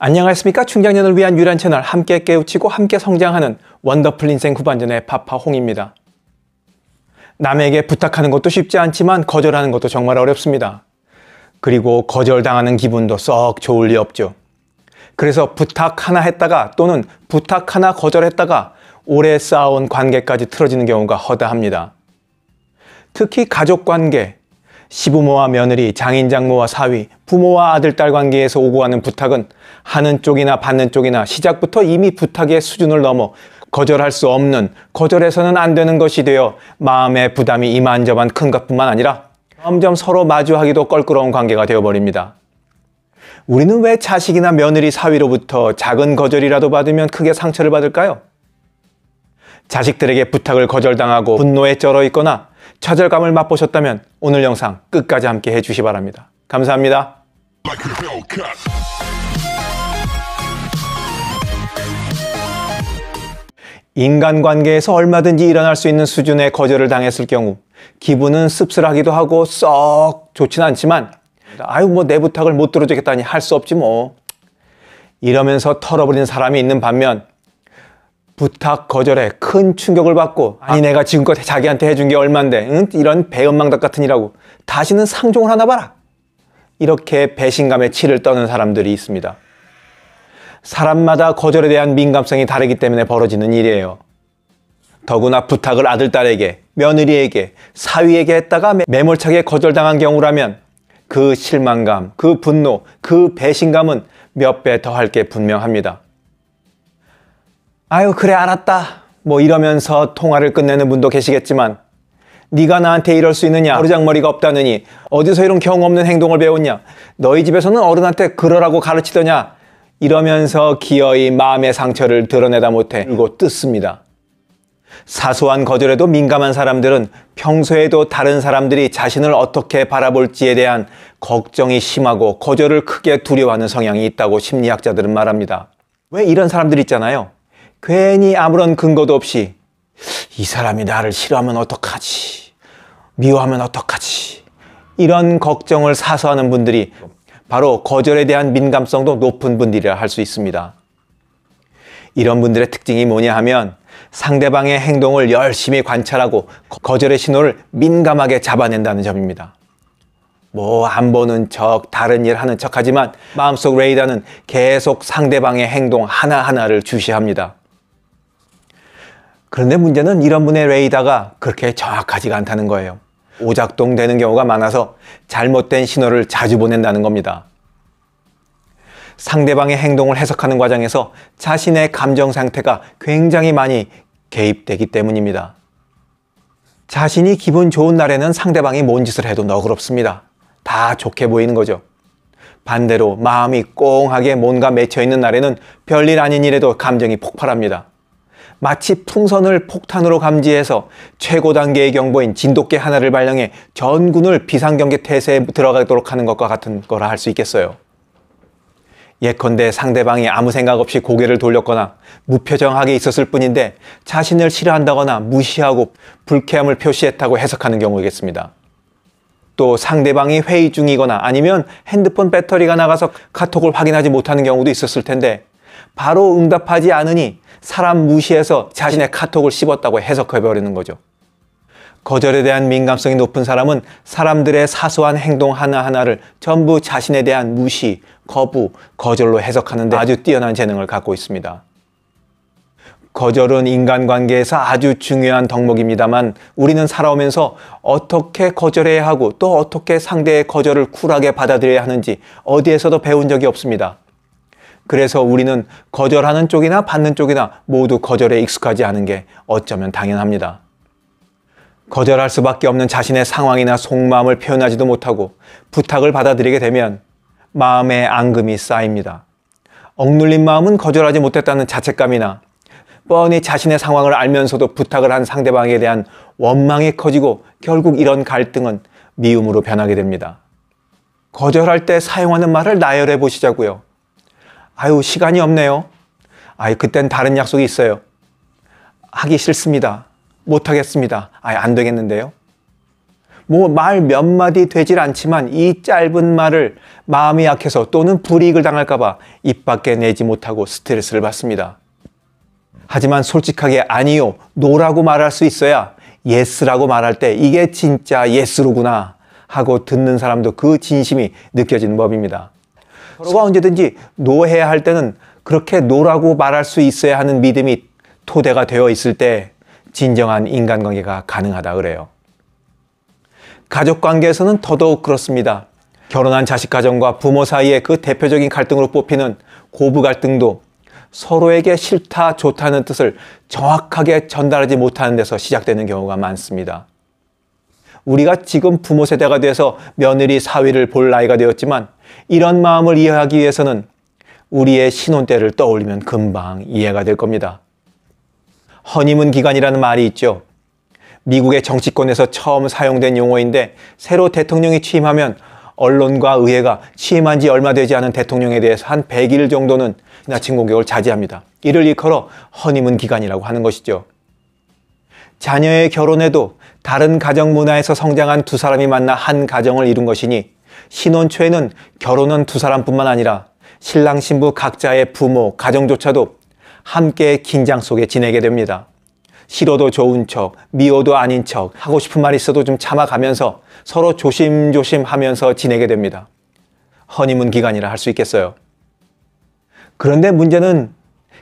안녕하십니까 충장년을 위한 유일한 채널 함께 깨우치고 함께 성장하는 원더풀 인생 후반전의 파파홍입니다. 남에게 부탁하는 것도 쉽지 않지만 거절하는 것도 정말 어렵습니다. 그리고 거절당하는 기분도 썩 좋을 리 없죠. 그래서 부탁 하나 했다가 또는 부탁 하나 거절했다가 오래 쌓아온 관계까지 틀어지는 경우가 허다합니다. 특히 가족 관계, 시부모와 며느리, 장인 장모와 사위, 부모와 아들 딸 관계에서 오고 가는 부탁은 하는 쪽이나 받는 쪽이나 시작부터 이미 부탁의 수준을 넘어 거절할 수 없는, 거절해서는 안 되는 것이 되어 마음의 부담이 이만저만 큰 것뿐만 아니라 점점 서로 마주하기도 껄끄러운 관계가 되어버립니다. 우리는 왜 자식이나 며느리 사위로부터 작은 거절이라도 받으면 크게 상처를 받을까요? 자식들에게 부탁을 거절당하고 분노에 쩔어 있거나 좌절감을 맛보셨다면 오늘 영상 끝까지 함께 해주시 바랍니다. 감사합니다. 인간관계에서 얼마든지 일어날 수 있는 수준의 거절을 당했을 경우 기분은 씁쓸하기도 하고 썩 좋진 않지만 아유 뭐 내 부탁을 못 들어주겠다니 할 수 없지 뭐 이러면서 털어버린 사람이 있는 반면 부탁 거절에 큰 충격을 받고 아니 아. 내가 지금껏 자기한테 해준 게 얼만데 응? 이런 배은망덕 같은 이라고 다시는 상종을 하나 봐라 이렇게 배신감에 치를 떠는 사람들이 있습니다 사람마다 거절에 대한 민감성이 다르기 때문에 벌어지는 일이에요 더구나 부탁을 아들딸에게 며느리에게 사위에게 했다가 매몰차게 거절당한 경우라면 그 실망감, 그 분노, 그 배신감은 몇 배 더 할 게 분명합니다 아유 그래 알았다 뭐 이러면서 통화를 끝내는 분도 계시겠지만 네가 나한테 이럴 수 있느냐 어르장머리가 없다느니 어디서 이런 경험 없는 행동을 배웠냐 너희 집에서는 어른한테 그러라고 가르치더냐 이러면서 기어이 마음의 상처를 드러내다 못해 울고 뜯습니다. 사소한 거절에도 민감한 사람들은 평소에도 다른 사람들이 자신을 어떻게 바라볼지에 대한 걱정이 심하고 거절을 크게 두려워하는 성향이 있다고 심리학자들은 말합니다. 왜 이런 사람들 있잖아요. 괜히 아무런 근거도 없이 이 사람이 나를 싫어하면 어떡하지? 미워하면 어떡하지? 이런 걱정을 사서하는 분들이 바로 거절에 대한 민감성도 높은 분들이라 할 수 있습니다. 이런 분들의 특징이 뭐냐 하면 상대방의 행동을 열심히 관찰하고 거절의 신호를 민감하게 잡아낸다는 점입니다. 뭐 안 보는 척, 다른 일 하는 척 하지만 마음속 레이더는 계속 상대방의 행동 하나하나를 주시합니다. 그런데 문제는 이런 분의 레이더가 그렇게 정확하지가 않다는 거예요. 오작동 되는 경우가 많아서 잘못된 신호를 자주 보낸다는 겁니다. 상대방의 행동을 해석하는 과정에서 자신의 감정 상태가 굉장히 많이 개입되기 때문입니다. 자신이 기분 좋은 날에는 상대방이 뭔 짓을 해도 너그럽습니다. 다 좋게 보이는 거죠. 반대로 마음이 꽁하게 뭔가 맺혀 있는 날에는 별일 아닌 일에도 감정이 폭발합니다. 마치 풍선을 폭탄으로 감지해서 최고 단계의 경보인 진돗개 하나를 발령해 전군을 비상경계 태세에 들어가도록 하는 것과 같은 거라 할 수 있겠어요. 예컨대 상대방이 아무 생각 없이 고개를 돌렸거나 무표정하게 있었을 뿐인데 자신을 싫어한다거나 무시하고 불쾌함을 표시했다고 해석하는 경우겠습니다. 또 상대방이 회의 중이거나 아니면 핸드폰 배터리가 나가서 카톡을 확인하지 못하는 경우도 있었을 텐데 바로 응답하지 않으니 사람 무시해서 자신의 카톡을 씹었다고 해석해버리는 거죠. 거절에 대한 민감성이 높은 사람은 사람들의 사소한 행동 하나하나를 전부 자신에 대한 무시, 거부, 거절로 해석하는데 아주 뛰어난 재능을 갖고 있습니다. 거절은 인간관계에서 아주 중요한 덕목입니다만 우리는 살아오면서 어떻게 거절해야 하고 또 어떻게 상대의 거절을 쿨하게 받아들여야 하는지 어디에서도 배운 적이 없습니다. 그래서 우리는 거절하는 쪽이나 받는 쪽이나 모두 거절에 익숙하지 않은 게 어쩌면 당연합니다. 거절할 수밖에 없는 자신의 상황이나 속마음을 표현하지도 못하고 부탁을 받아들이게 되면 마음의 앙금이 쌓입니다. 억눌린 마음은 거절하지 못했다는 자책감이나 뻔히 자신의 상황을 알면서도 부탁을 한 상대방에 대한 원망이 커지고 결국 이런 갈등은 미움으로 변하게 됩니다. 거절할 때 사용하는 말을 나열해 보시자고요. 아유, 시간이 없네요. 아유, 그땐 다른 약속이 있어요. 하기 싫습니다. 못하겠습니다. 아유, 안 되겠는데요. 뭐 말 몇 마디 되질 않지만 이 짧은 말을 마음이 약해서 또는 불이익을 당할까봐 입 밖에 내지 못하고 스트레스를 받습니다. 하지만 솔직하게 아니요, 노라고 말할 수 있어야 예스라고 말할 때 이게 진짜 예스로구나 하고 듣는 사람도 그 진심이 느껴지는 법입니다. 서로가 언제든지 노해야 할 때는 그렇게 노라고 말할 수 있어야 하는 믿음이 토대가 되어 있을 때 진정한 인간관계가 가능하다 그래요. 가족관계에서는 더더욱 그렇습니다. 결혼한 자식 가정과 부모 사이의 그 대표적인 갈등으로 뽑히는 고부 갈등도 서로에게 싫다, 좋다는 뜻을 정확하게 전달하지 못하는 데서 시작되는 경우가 많습니다. 우리가 지금 부모 세대가 돼서 며느리 사위를 볼 나이가 되었지만 이런 마음을 이해하기 위해서는 우리의 신혼 때를 떠올리면 금방 이해가 될 겁니다. 허니문 기간이라는 말이 있죠. 미국의 정치권에서 처음 사용된 용어인데 새로 대통령이 취임하면 언론과 의회가 취임한 지 얼마 되지 않은 대통령에 대해서 한 100일 정도는 나친 공격을 자제합니다. 이를 일컬어 허니문 기간이라고 하는 것이죠. 자녀의 결혼에도 다른 가정 문화에서 성장한 두 사람이 만나 한 가정을 이룬 것이니 신혼초에는 결혼은 두 사람뿐만 아니라 신랑 신부 각자의 부모, 가정조차도 함께 긴장 속에 지내게 됩니다. 싫어도 좋은 척, 미워도 아닌 척, 하고 싶은 말 있어도 좀 참아가면서 서로 조심조심 하면서 지내게 됩니다. 허니문 기간이라 할 수 있겠어요. 그런데 문제는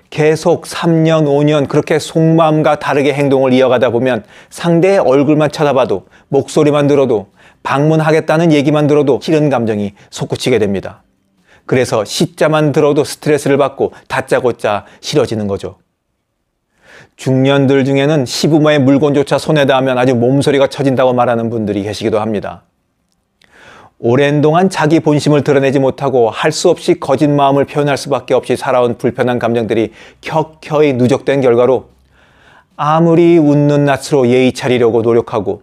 계속 3년, 5년 그렇게 속마음과 다르게 행동을 이어가다 보면 상대의 얼굴만 쳐다봐도 목소리만 들어도 방문하겠다는 얘기만 들어도 싫은 감정이 솟구치게 됩니다. 그래서 시자만 들어도 스트레스를 받고 다짜고짜 싫어지는 거죠. 중년들 중에는 시부모의 물건조차 손에닿으면 아주 몸소리가 쳐진다고 말하는 분들이 계시기도 합니다. 오랜 동안 자기 본심을 드러내지 못하고 할 수 없이 거짓 마음을 표현할 수밖에 없이 살아온 불편한 감정들이 켜켜이 누적된 결과로 아무리 웃는 낯으로 예의 차리려고 노력하고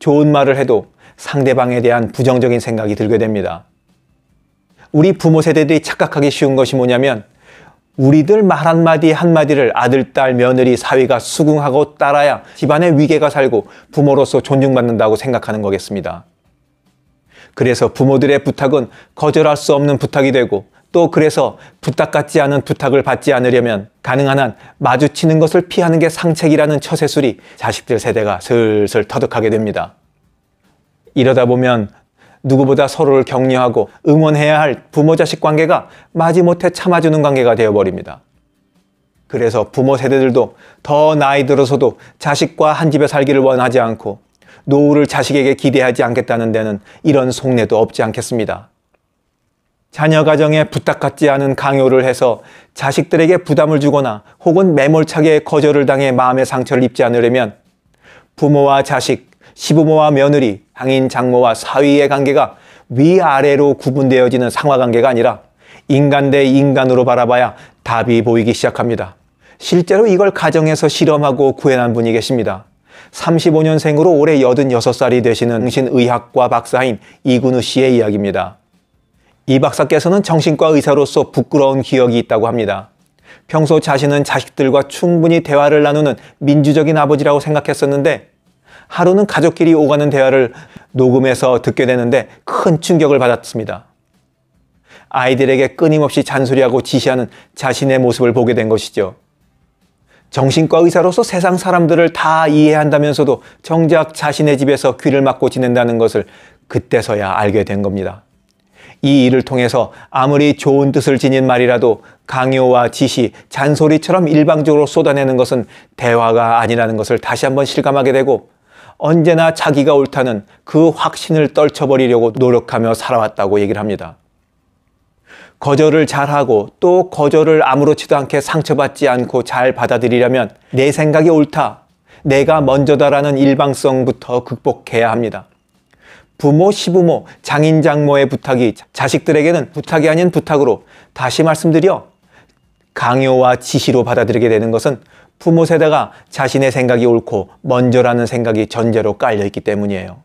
좋은 말을 해도 상대방에 대한 부정적인 생각이 들게 됩니다. 우리 부모 세대들이 착각하기 쉬운 것이 뭐냐면 우리들 말 한마디 한마디를 아들, 딸, 며느리, 사위가 수긍하고 따라야 집안의 위계가 살고 부모로서 존중받는다고 생각하는 거겠습니다. 그래서 부모들의 부탁은 거절할 수 없는 부탁이 되고 또 그래서 부탁 같지 않은 부탁을 받지 않으려면 가능한 한 마주치는 것을 피하는 게 상책이라는 처세술이 자식들 세대가 슬슬 터득하게 됩니다. 이러다 보면 누구보다 서로를 격려하고 응원해야 할 부모 자식 관계가 마지못해 참아주는 관계가 되어버립니다. 그래서 부모 세대들도 더 나이 들어서도 자식과 한 집에 살기를 원하지 않고 노후를 자식에게 기대하지 않겠다는 데는 이런 속내도 없지 않겠습니다. 자녀 가정에 부탁같지 않은 강요를 해서 자식들에게 부담을 주거나 혹은 매몰차게 거절을 당해 마음의 상처를 입지 않으려면 부모와 자식, 시부모와 며느리, 항인 장모와 사위의 관계가 위아래로 구분되어지는 상하관계가 아니라 인간 대 인간으로 바라봐야 답이 보이기 시작합니다. 실제로 이걸 가정에서 실험하고 구해낸 분이 계십니다. 35년생으로 올해 86살이 되시는 정신의학과 박사인 이군우 씨의 이야기입니다. 이 박사께서는 정신과 의사로서 부끄러운 기억이 있다고 합니다. 평소 자신은 자식들과 충분히 대화를 나누는 민주적인 아버지라고 생각했었는데 하루는 가족끼리 오가는 대화를 녹음해서 듣게 되는데 큰 충격을 받았습니다. 아이들에게 끊임없이 잔소리하고 지시하는 자신의 모습을 보게 된 것이죠. 정신과 의사로서 세상 사람들을 다 이해한다면서도 정작 자신의 집에서 귀를 막고 지낸다는 것을 그때서야 알게 된 겁니다. 이 일을 통해서 아무리 좋은 뜻을 지닌 말이라도 강요와 지시, 잔소리처럼 일방적으로 쏟아내는 것은 대화가 아니라는 것을 다시 한번 실감하게 되고 언제나 자기가 옳다는 그 확신을 떨쳐버리려고 노력하며 살아왔다고 얘기를 합니다. 거절을 잘하고 또 거절을 아무렇지도 않게 상처받지 않고 잘 받아들이려면 내 생각이 옳다, 내가 먼저다라는 일방성부터 극복해야 합니다. 부모, 시부모, 장인, 장모의 부탁이 자식들에게는 부탁이 아닌 부탁으로 다시 말씀드려 강요와 지시로 받아들이게 되는 것은 부모 세대가 자신의 생각이 옳고 먼저라는 생각이 전제로 깔려 있기 때문이에요.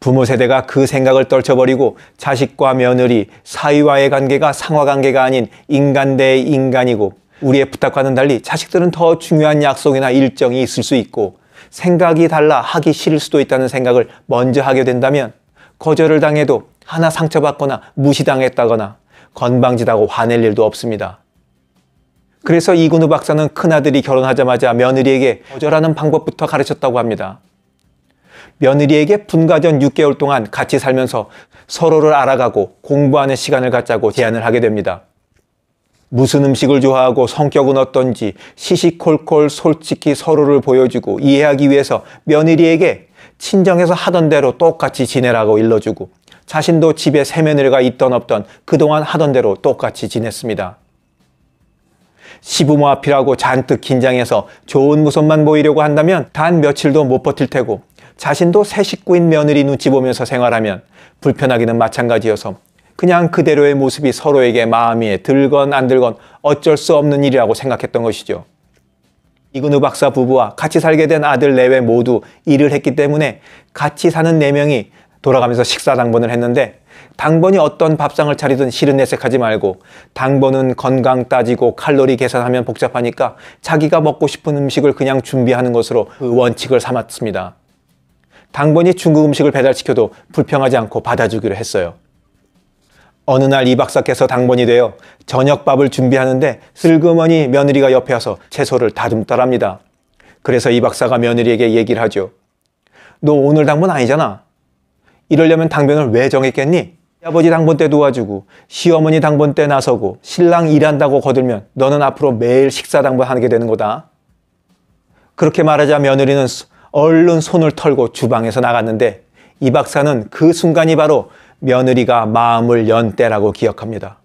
부모 세대가 그 생각을 떨쳐버리고 자식과 며느리, 사위와의 관계가 상하 관계가 아닌 인간 대 인간이고 우리의 부탁과는 달리 자식들은 더 중요한 약속이나 일정이 있을 수 있고 생각이 달라 하기 싫을 수도 있다는 생각을 먼저 하게 된다면 거절을 당해도 하나 상처받거나 무시당했다거나 건방지다고 화낼 일도 없습니다. 그래서 이근우 박사는 큰아들이 결혼하자마자 며느리에게 거절하는 방법부터 가르쳤다고 합니다. 며느리에게 분가 전 6개월 동안 같이 살면서 서로를 알아가고 공부하는 시간을 갖자고 제안을 하게 됩니다. 무슨 음식을 좋아하고 성격은 어떤지 시시콜콜 솔직히 서로를 보여주고 이해하기 위해서 며느리에게 친정에서 하던 대로 똑같이 지내라고 일러주고 자신도 집에 새며느리가 있던 없던 그동안 하던 대로 똑같이 지냈습니다. 시부모 앞이라고 잔뜩 긴장해서 좋은 모습만 보이려고 한다면 단 며칠도 못 버틸 테고 자신도 새 식구인 며느리 눈치 보면서 생활하면 불편하기는 마찬가지여서 그냥 그대로의 모습이 서로에게 마음이 들건 안 들건 어쩔 수 없는 일이라고 생각했던 것이죠. 이근우 박사 부부와 같이 살게 된 아들 내외 모두 일을 했기 때문에 같이 사는 4명이 돌아가면서 식사 당번을 했는데 당번이 어떤 밥상을 차리든 싫은 내색하지 말고 당번은 건강 따지고 칼로리 계산하면 복잡하니까 자기가 먹고 싶은 음식을 그냥 준비하는 것으로 원칙을 삼았습니다. 당번이 중국 음식을 배달시켜도 불평하지 않고 받아주기로 했어요. 어느 날 이 박사께서 당번이 되어 저녁밥을 준비하는데 슬그머니 며느리가 옆에 와서 채소를 다듬더랍니다. 그래서 이 박사가 며느리에게 얘기를 하죠. 너 오늘 당번 아니잖아. 이러려면 당변을 왜 정했겠니? 아버지 당번 때 도와주고 시어머니 당번 때 나서고 신랑 일한다고 거들면 너는 앞으로 매일 식사 당번 하게 되는 거다. 그렇게 말하자 며느리는 얼른 손을 털고 주방에서 나갔는데 이 박사는 그 순간이 바로 며느리가 마음을 연 때라고 기억합니다.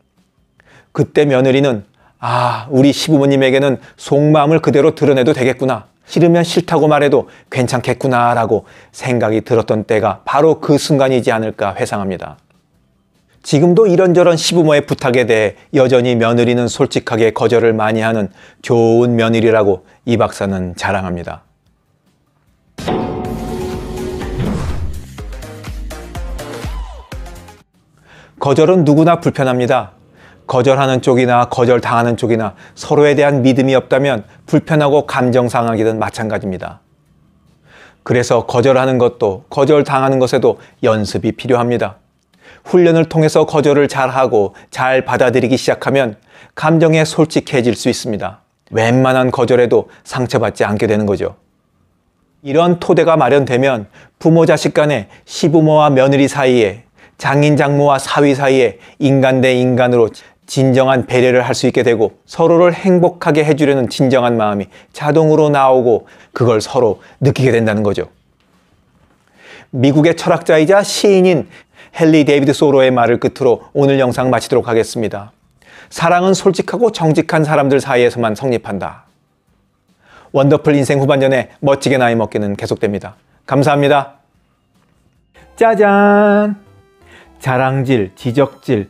그때 며느리는 아, 우리 시부모님에게는 속마음을 그대로 드러내도 되겠구나. 싫으면 싫다고 말해도 괜찮겠구나라고 생각이 들었던 때가 바로 그 순간이지 않을까 회상합니다. 지금도 이런저런 시부모의 부탁에 대해 여전히 며느리는 솔직하게 거절을 많이 하는 좋은 며느리라고 이 박사는 자랑합니다. 거절은 누구나 불편합니다. 거절하는 쪽이나 거절당하는 쪽이나 서로에 대한 믿음이 없다면 불편하고 감정 상하기는 마찬가지입니다. 그래서 거절하는 것도 거절당하는 것에도 연습이 필요합니다. 훈련을 통해서 거절을 잘하고 잘 받아들이기 시작하면 감정에 솔직해질 수 있습니다. 웬만한 거절에도 상처받지 않게 되는 거죠. 이런 토대가 마련되면 부모 자식 간에 시부모와 며느리 사이에 장인 장모와 사위 사이에 인간 대 인간으로 진정한 배려를 할 수 있게 되고 서로를 행복하게 해주려는 진정한 마음이 자동으로 나오고 그걸 서로 느끼게 된다는 거죠. 미국의 철학자이자 시인인 헨리 데이비드 소로의 말을 끝으로 오늘 영상 마치도록 하겠습니다. 사랑은 솔직하고 정직한 사람들 사이에서만 성립한다. 원더풀 인생 후반전에 멋지게 나이 먹기는 계속됩니다. 감사합니다. 짜잔! 자랑질, 지적질,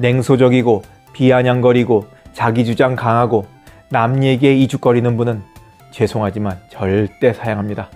냉소적이고 비아냥거리고 자기 주장 강하고 남 얘기에 이죽거리는 분은 죄송하지만 절대 사양합니다.